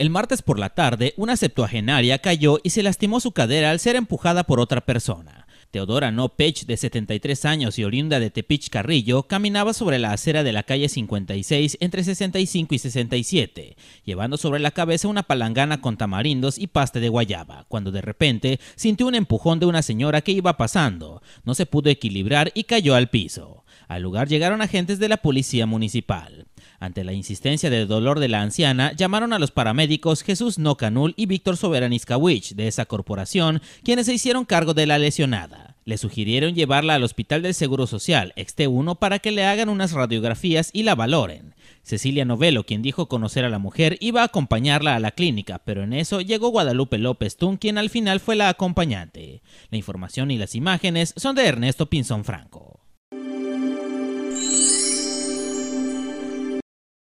El martes por la tarde, una septuagenaria cayó y se lastimó su cadera al ser empujada por otra persona. Teodora No Pech, de 73 años y oriunda de Tepich Carrillo, caminaba sobre la acera de la calle 56 entre 65 y 67, llevando sobre la cabeza una palangana con tamarindos y paste de guayaba, cuando de repente sintió un empujón de una señora que iba pasando. No se pudo equilibrar y cayó al piso. Al lugar llegaron agentes de la policía municipal. Ante la insistencia del dolor de la anciana, llamaron a los paramédicos Jesús No Canul y Víctor Soberaniscawich de esa corporación, quienes se hicieron cargo de la lesionada. Le sugirieron llevarla al Hospital del Seguro Social, Exte1, para que le hagan unas radiografías y la valoren. Cecilia Novelo, quien dijo conocer a la mujer, iba a acompañarla a la clínica, pero en eso llegó Guadalupe López Tun, quien al final fue la acompañante. La información y las imágenes son de Ernesto Pinzón Franco.